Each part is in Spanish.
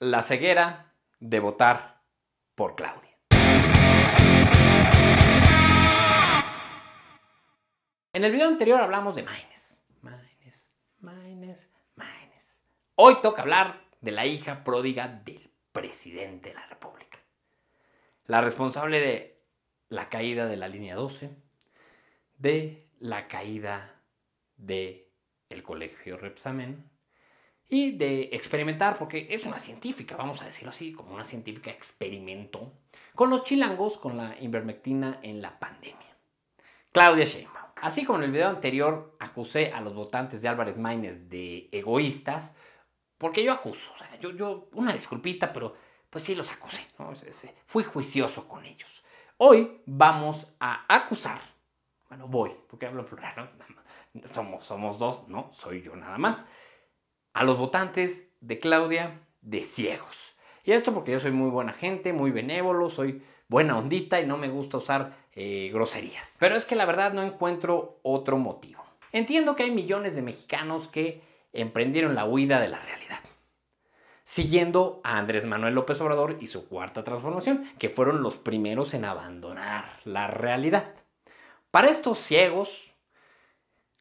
la ceguera de votar por Claudia. En el video anterior hablamos de Maines. Maines, Maines, Maines. Hoy toca hablar de la hija pródiga del presidente de la República. La responsable de la caída de la línea 12, de la caída de el colegio Repsamen, y de experimentar, porque es una científica, vamos a decirlo así, como una científica experimentó con los chilangos con la invermectina en la pandemia. Claudia Sheinbaum. Así como en el video anterior acusé a los votantes de Álvarez Maínez de egoístas, porque yo acuso, o sea, yo, yo, una disculpita, pero pues sí los acusé, ¿no? fui juicioso con ellos. Hoy vamos a acusar, bueno, voy, porque hablo plural, Somos, somos dos, no, soy yo nada más a los votantes de Claudia de ciegos. Y esto porque yo soy muy buena gente, muy benévolo, soy buena ondita y no me gusta usar eh, groserías. Pero es que la verdad no encuentro otro motivo. Entiendo que hay millones de mexicanos que emprendieron la huida de la realidad, siguiendo a Andrés Manuel López Obrador y su cuarta transformación, que fueron los primeros en abandonar la realidad. Para estos ciegos,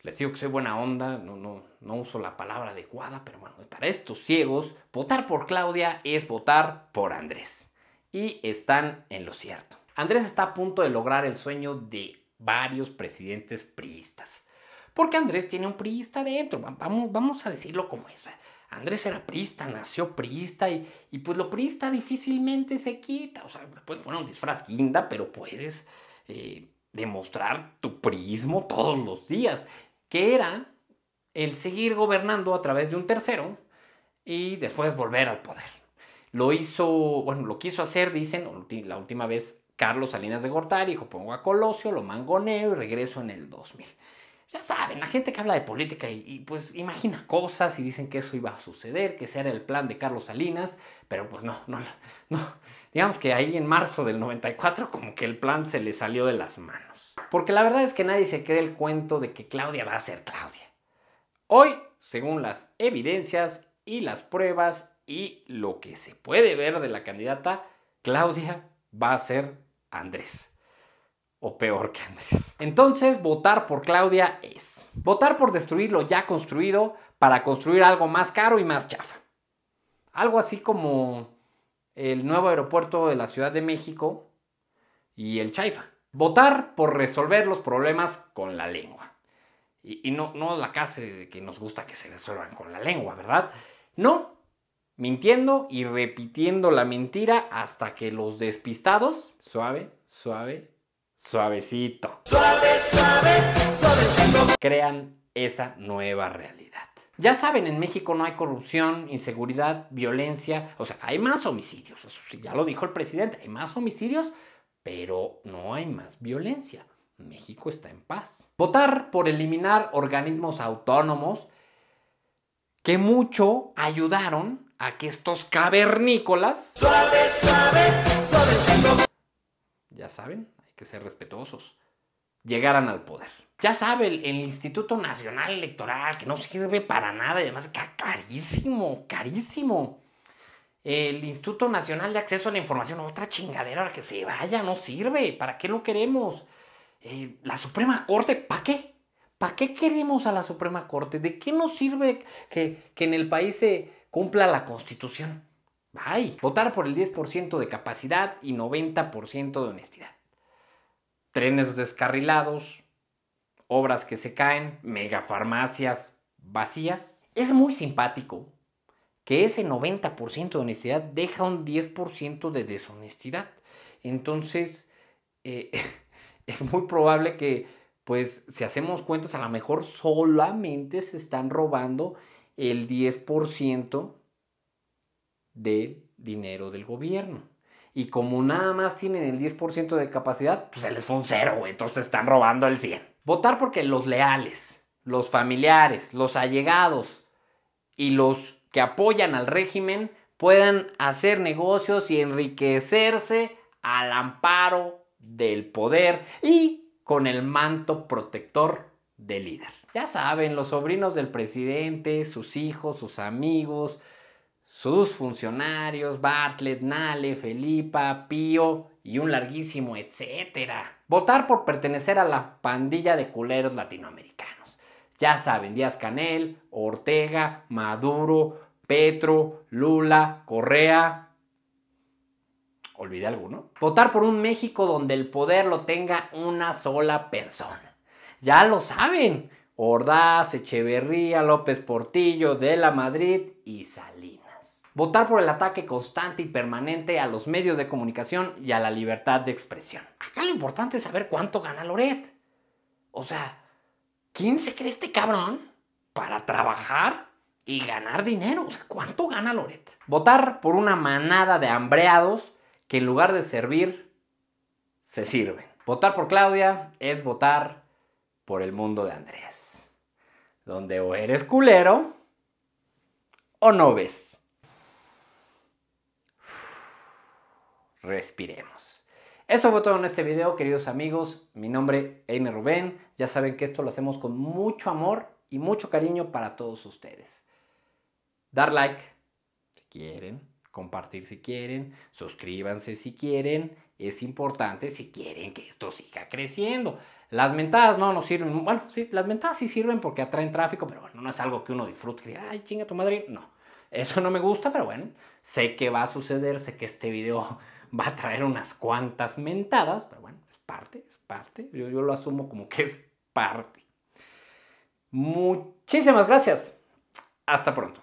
les digo que soy buena onda, no, no, no uso la palabra adecuada, pero bueno, para estos ciegos, votar por Claudia es votar por Andrés. Y están en lo cierto. Andrés está a punto de lograr el sueño de varios presidentes priistas. Porque Andrés tiene un priista dentro, vamos, vamos a decirlo como es. Andrés era priista, nació priista y, pues lo priista difícilmente se quita. O sea, puedes poner un disfraz guinda, pero puedes eh, demostrar tu priismo todos los días que era el seguir gobernando a través de un tercero y después volver al poder. Lo hizo, bueno, lo quiso hacer, dicen, la última vez Carlos Salinas de Gortari, dijo, pongo a Colosio, lo mangoneo y regreso en el 2000 ya saben, la gente que habla de política y, pues imagina cosas y dicen que eso iba a suceder, que ese era el plan de Carlos Salinas, pero pues no, no, no. Digamos que ahí en marzo del 94 como que el plan se le salió de las manos. Porque la verdad es que nadie se cree el cuento de que Claudia va a ser Claudia. Hoy, según las evidencias y las pruebas y lo que se puede ver de la candidata, Claudia va a ser Andrés o peor que Andrés. Entonces, votar por Claudia es votar por destruir lo ya construido para construir algo más caro y más chafa. Algo así como el nuevo aeropuerto de la Ciudad de México y el Chaifa. Votar por resolver los problemas con la lengua. Y, no, no la casa de que nos gusta que se resuelvan con la lengua, ¿verdad? No, mintiendo y repitiendo la mentira hasta que los despistados, suave, suave, suavecito. Suave, suave, suavecito. Crean esa nueva realidad. Ya saben, en México no hay corrupción, inseguridad, violencia, o sea, hay más homicidios, eso ya lo dijo el presidente, hay más homicidios, pero no hay más violencia. México está en paz. Votar por eliminar organismos autónomos que mucho ayudaron a que estos cavernícolas... Suave, suave, suave, ya saben, que ser respetuosos, llegaran al poder. Ya sabe, el, Instituto Nacional Electoral, que no sirve para nada, y además carísimo, carísimo. El Instituto Nacional de Acceso a la Información, otra chingadera que se vaya, no sirve. ¿Para qué lo queremos? Eh, la Suprema Corte, ¿para qué? ¿Para qué queremos a la Suprema Corte? ¿De qué nos sirve que, en el país se cumpla la Constitución? Bye. Votar por el 10% de capacidad y 90% de honestidad trenes descarrilados, obras que se caen, megafarmacias vacías. Es muy simpático que ese 90% de honestidad deja un 10% de deshonestidad. Entonces, eh, es muy probable que, pues, si hacemos cuentas, a lo mejor solamente se están robando el 10% del dinero del gobierno. Y como nada más tienen el 10% de capacidad, pues se les fue un cero, güey. Entonces están robando el 100. Votar porque los leales, los familiares, los allegados y los que apoyan al régimen puedan hacer negocios y enriquecerse al amparo del poder y con el manto protector del líder. Ya saben, los sobrinos del presidente, sus hijos, sus amigos, sus funcionarios, Bartlett, Nale, Felipa, Pío y un larguísimo etcétera. Votar por pertenecer a la pandilla de culeros latinoamericanos. Ya saben, Díaz Canel, Ortega, Maduro, Petro, Lula, Correa. Olvidé alguno. Votar por un México donde el poder lo tenga una sola persona. Ya lo saben. Ordaz, Echeverría, López Portillo, De la Madrid y Salinas votar por el ataque constante y permanente a los medios de comunicación y a la libertad de expresión. Acá lo importante es saber cuánto gana Loret. O sea, ¿quién se cree este cabrón para trabajar y ganar dinero? O sea, ¿cuánto gana Loret? Votar por una manada de hambreados que en lugar de servir, se sirven. Votar por Claudia es votar por el mundo de Andrés, donde o eres culero o no ves. respiremos. Eso fue todo en este video, queridos amigos. Mi nombre es Aime Rubén. Ya saben que esto lo hacemos con mucho amor y mucho cariño para todos ustedes. Dar like si quieren, compartir si quieren, suscríbanse si quieren. Es importante si quieren que esto siga creciendo. Las mentadas no nos sirven. Bueno, sí, las mentadas sí sirven porque atraen tráfico, pero bueno, no es algo que uno disfrute. Ay, chinga tu madre. No, eso no me gusta, pero bueno, sé que va a suceder, sé que este video va a traer unas cuantas mentadas, pero bueno, es parte, es parte. Yo, yo lo asumo como que es parte. Muchísimas gracias. Hasta pronto.